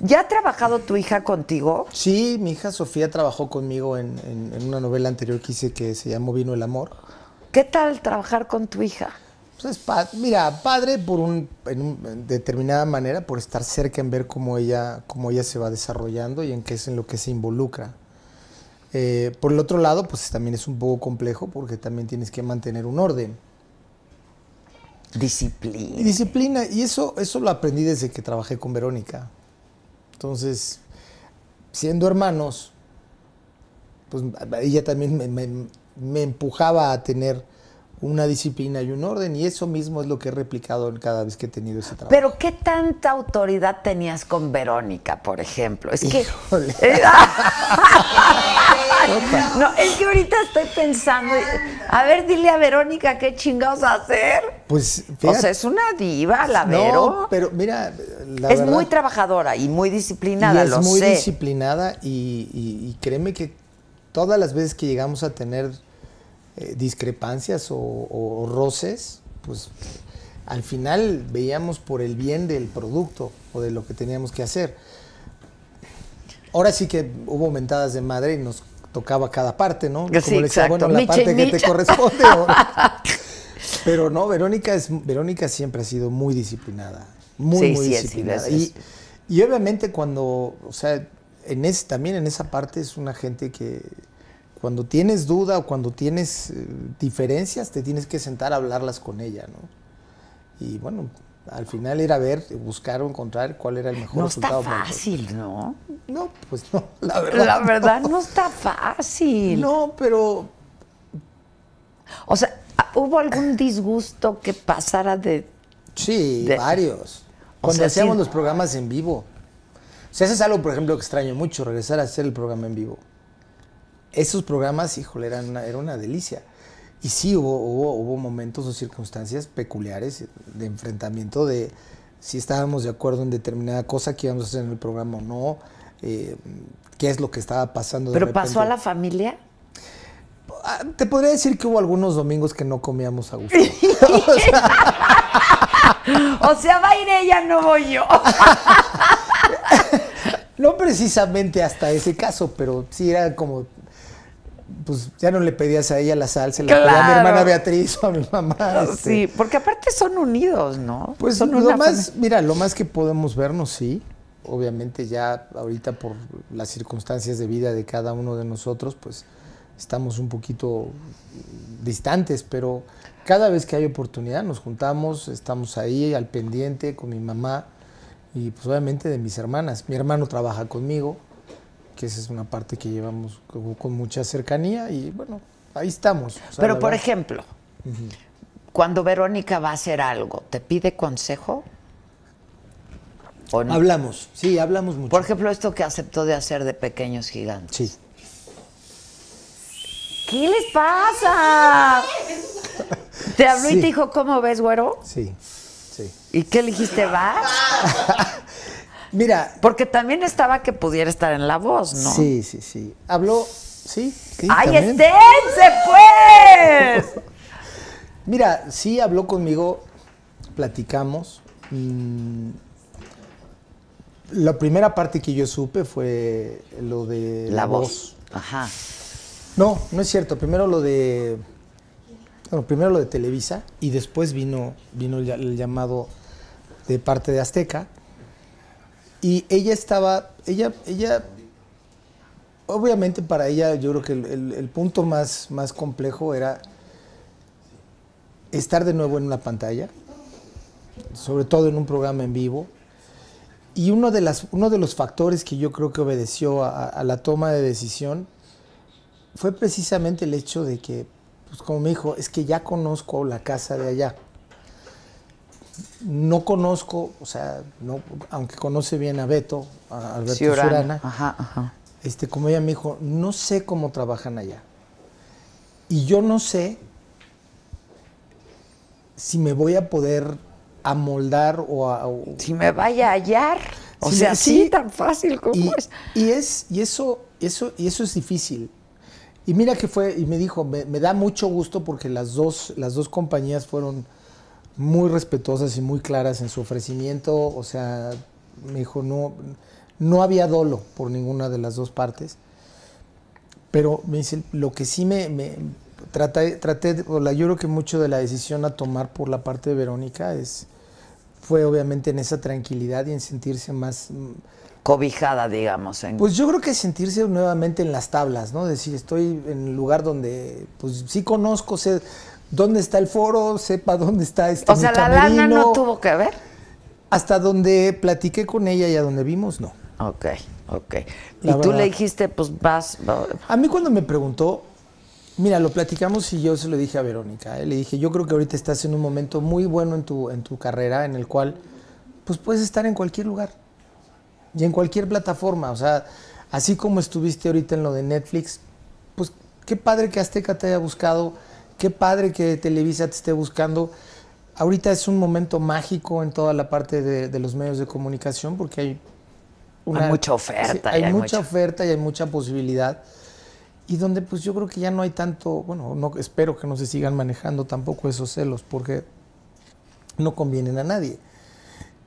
¿Ya ha trabajado tu hija contigo? Sí, mi hija Sofía trabajó conmigo en, una novela anterior que hice que se llamó Vino el Amor. ¿Qué tal trabajar con tu hija? Pues mira, padre por en una determinada manera, por estar cerca en ver cómo ella, cómo ella se va desarrollando y en qué es en lo que se involucra. Eh, por el otro lado, pues también es un poco complejo porque también tienes que mantener un orden. Disciplina. disciplina, y eso, eso lo aprendí desde que trabajé con Verónica. Entonces, siendo hermanos, pues ella también me, empujaba a tener una disciplina y un orden y eso mismo es lo que he replicado cada vez que he tenido ese trabajo. Pero ¿qué tanta autoridad tenías con Verónica, por ejemplo? Es que... Eh, no, es que ahorita estoy pensando, a ver, dile a Verónica qué chingados hacer. Pues, o sea, es una diva la no, pero mira, es muy trabajadora y muy disciplinada, y es muy disciplinada y, créeme que todas las veces que llegamos a tener eh, discrepancias o, roces, pues al final veíamos por el bien del producto o de lo que teníamos que hacer. Ahora sí que hubo mentadas de madre y nos tocaba cada parte, ¿no? Como le decía, bueno, la parte que te corresponde. Pero no, Verónica es Verónica siempre ha sido muy disciplinada. Muy, muy y, obviamente cuando, o sea, en ese, también en esa parte es una gente que cuando tienes duda o cuando tienes eh, diferencias, te tienes que sentar a hablarlas con ella, ¿no? Y bueno, al final era ver, buscar o encontrar cuál era el mejor resultado. No está fácil, ¿no? No, pues no, la verdad. La verdad no. está fácil. No, pero. O sea, ¿hubo algún disgusto que pasara de. Sí, varios. Cuando hacíamos los programas en vivo. O sea, eso es algo, por ejemplo, que extraño mucho, regresar a hacer el programa en vivo. Esos programas, híjole, eran una, era una delicia. Y sí, hubo, hubo, momentos o circunstancias peculiares de enfrentamiento de si estábamos de acuerdo en determinada cosa que íbamos a hacer en el programa o no, eh, qué es lo que estaba pasando. ¿Pero pasó a la familia? Ah, te podría decir que hubo algunos domingos que no comíamos a gusto. O sea, va a ir ella, no voy yo. no precisamente hasta ese caso, pero sí era como pues ya no le pedías a ella la salsa, se la pedía a mi hermana Beatriz o a mi mamá. Sí, este. porque aparte son unidos, ¿no? Pues son lo más, mira, lo más que podemos vernos, sí. Obviamente ya ahorita por las circunstancias de vida de cada uno de nosotros, pues estamos un poquito distantes, pero cada vez que hay oportunidad nos juntamos, estamos ahí al pendiente con mi mamá y pues obviamente de mis hermanas. Mi hermano trabaja conmigo, que esa es una parte que llevamos con, mucha cercanía y bueno, ahí estamos. Pero por ejemplo, cuando Verónica va a hacer algo, ¿te pide consejo? ¿O no? Hablamos, sí, hablamos mucho. Por ejemplo, esto que aceptó de hacer de pequeños gigantes. Sí. ¿Qué les pasa? Te habló y te dijo, ¿cómo ves, güero? Sí, sí. ¿Y qué le dijiste, va? Mira. Porque también estaba que pudiera estar en la voz, ¿no? Sí, sí, sí. Habló, sí. sí ¡Ay, esténse, pues! Mira, sí habló conmigo, platicamos. Mm, la primera parte que yo supe fue lo de la, voz. Ajá. No, no es cierto. Primero lo de bueno, primero lo de Televisa y después vino, vino el, llamado de parte de Azteca. Y ella estaba, ella, ella, obviamente para ella yo creo que el, punto más, más complejo era estar de nuevo en una pantalla, sobre todo en un programa en vivo. Y uno de, las, uno de los factores que yo creo que obedeció a la toma de decisión fue precisamente el hecho de que pues como me dijo, es que ya conozco la casa de allá. No conozco, o sea, aunque conoce bien a Beto, a Alberto Surana, Este, como ella me dijo, no sé cómo trabajan allá. Y yo no sé si me voy a poder amoldar o si me vaya a hallar. O sea, sí, tan fácil como es. Y, es, y eso, eso, y eso es difícil. Y mira que fue, y me dijo, me, da mucho gusto porque las dos, las dos compañías fueron muy respetuosas y muy claras en su ofrecimiento. O sea, me dijo, no, no había dolo por ninguna de las dos partes. Pero me dice, lo que sí me, traté, traté, la, yo creo que mucho de la decisión a tomar por la parte de Verónica es fue obviamente en esa tranquilidad y en sentirse más... Mm, Cobijada, digamos. Pues yo creo que sentirse nuevamente en las tablas, ¿no? Decir, estoy en el lugar donde, pues sí conozco, sé dónde está el foro, sepa dónde está este. O sea, la lana no tuvo que ver. Hasta donde platiqué con ella y a donde vimos, no. Ok, ok. y tú le dijiste, pues vas. A mí cuando me preguntó, Mira, lo platicamos y yo se lo dije a Verónica. ¿eh? Le dije, yo creo que ahorita estás en un momento muy bueno en tu, en tu carrera, en el cual pues puedes estar en cualquier lugar y en cualquier plataforma. O sea, así como estuviste ahorita en lo de Netflix, pues qué padre que Azteca te haya buscado, qué padre que Televisa te esté buscando. Ahorita es un momento mágico en toda la parte de, los medios de comunicación porque hay mucha oferta. hay, mucha oferta y hay mucha posibilidad y donde pues yo creo que ya no hay tanto, bueno, no, espero que no se sigan manejando tampoco esos celos porque no convienen a nadie.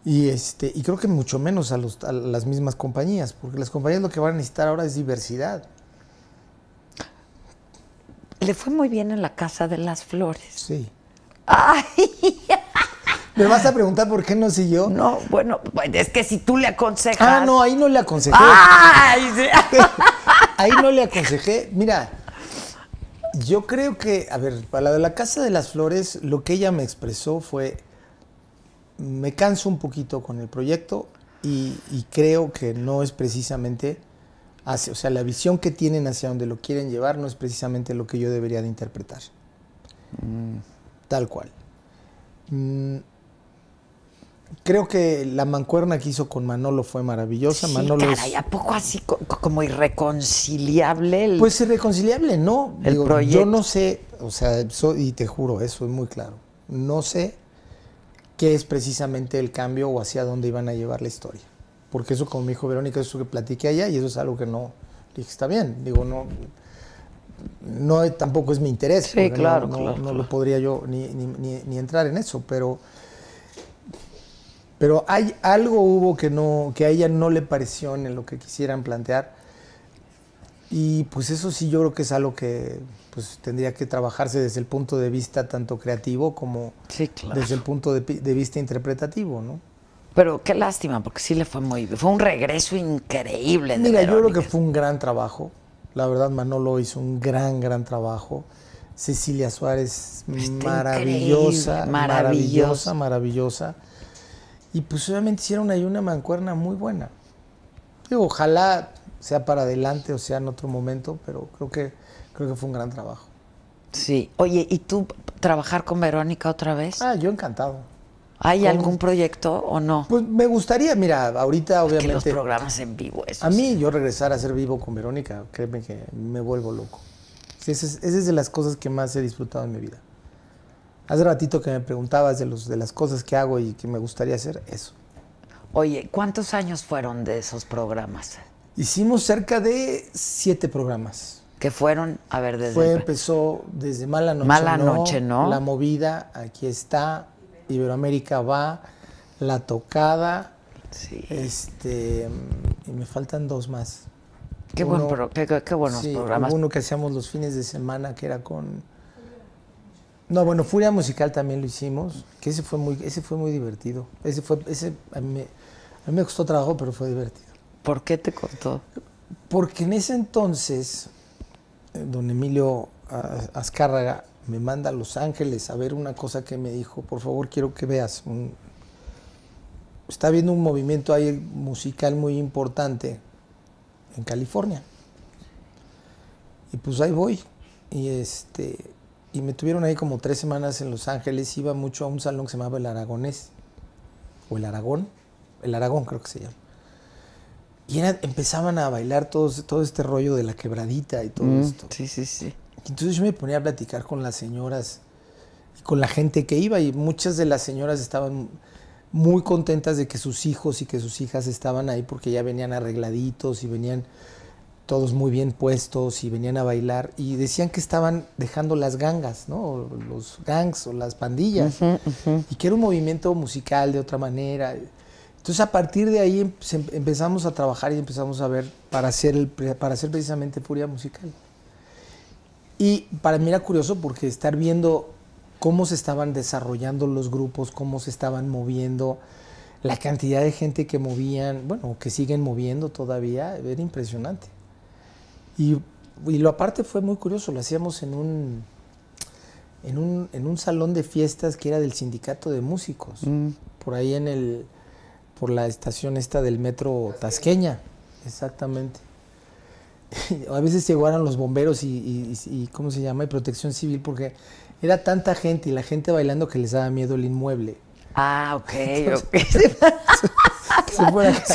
Y, este, y creo que mucho menos a, las mismas compañías, porque las compañías lo que van a necesitar ahora es diversidad. Le fue muy bien en la Casa de las Flores. Sí. ¿Me vas a preguntar por qué no siguió? No, bueno, pues, es que si tú le aconsejas. Ah, no, ahí no le aconsejé. ¡Ay! ahí no le aconsejé. Mira, yo creo que, a ver, para la de la Casa de las Flores, lo que ella me expresó fue, me canso un poquito con el proyecto y, creo que no es precisamente, hacia, o sea, la visión que tienen hacia donde lo quieren llevar no es precisamente lo que yo debería de interpretar. Mm. Tal cual. Mm, creo que la mancuerna que hizo con Manolo fue maravillosa. Sí, Manolo ¿a poco así como irreconciliable? pues irreconciliable, no. El proyecto. Yo no sé, o sea, y te juro, eso es muy claro. No sé qué es precisamente el cambio o hacia dónde iban a llevar la historia. Porque eso, como me dijo Verónica, eso que platiqué allá y eso es algo que no. Dije, está bien. Digo, no. No, tampoco es mi interés. Sí, claro. No, claro, no, lo podría yo ni entrar en eso, pero pero hay algo hubo que no, que a ella no le pareció en lo que quisieran plantear. Y pues eso sí yo creo que es algo que pues, tendría que trabajarse desde el punto de vista tanto creativo como desde el punto de, vista interpretativo, ¿no? Pero qué lástima, porque sí le fue muy bien. Fue un regreso increíble. Mira, yo creo que fue un gran trabajo. La verdad, Manolo hizo un gran, gran trabajo. Cecilia Suárez, maravillosa, maravillosa, maravillosa. Y pues obviamente hicieron ahí una mancuerna muy buena. Digo, ojalá sea para adelante o sea en otro momento, pero creo que, creo que fue un gran trabajo. Sí. Oye, ¿y tú trabajar con Verónica otra vez? Ah, yo encantado. ¿Hay algún proyecto o no? Pues me gustaría, mira, ahorita obviamente. los programas en vivo, eso. A mí, yo regresar a ser vivo con Verónica, créeme que me vuelvo loco. esa es de las cosas que más he disfrutado en mi vida. Hace ratito que me preguntabas de, los, de las cosas que hago y que me gustaría hacer, eso. Oye, ¿cuántos años fueron de esos programas? Hicimos cerca de siete programas. ¿Qué fueron, a ver, desde... Fue, empezó desde Mala Noche. Mala no, Noche, ¿no? La movida, aquí está, Iberoamérica va, La Tocada. Sí. Este, mm, y me faltan dos más. Qué, buenos programas. Uno que hacíamos los fines de semana, que era con no, bueno, Furia Musical también lo hicimos, que ese fue muy, ese fue muy divertido. Ese fue, ese a mí, me, costó trabajo, pero fue divertido. ¿Por qué te contó? Porque en ese entonces, eh, don Emilio Azcárraga me manda a Los Ángeles a ver una cosa que me dijo, por favor quiero que veas. Está habiendo un movimiento ahí musical muy importante en California. Y pues ahí voy. Y este y me tuvieron ahí como tres semanas en Los Ángeles. Iba mucho a un salón que se llamaba El Aragonés, o El Aragón, El Aragón creo que se llama. Y empezaban a bailar todo este rollo de la quebradita y todo mm, esto. Sí, sí, sí. Entonces yo me ponía a platicar con las señoras y con la gente que iba y muchas de las señoras estaban muy contentas de que sus hijos y que sus hijas estaban ahí porque ya venían arregladitos y venían todos muy bien puestos y venían a bailar y decían que estaban dejando las gangas, los gangs o las pandillas. Y que era un movimiento musical de otra manera. Entonces a partir de ahí em, empezamos a trabajar y empezamos a ver para hacer, para hacer precisamente Puria Musical. Y para mí era curioso porque estar viendo cómo se estaban desarrollando los grupos, cómo se estaban moviendo, la cantidad de gente que movían, bueno, que siguen moviendo todavía, era impresionante. Y, lo aparte fue muy curioso, lo hacíamos en un, en un, en un salón de fiestas que era del sindicato de músicos, mm. por ahí en el, por la estación esta del metro Tasqueña, exactamente. a veces llegaron los bomberos y, ¿cómo se llama? Y protección civil, porque era tanta gente y la gente bailando que les daba miedo el inmueble. Ah, ok,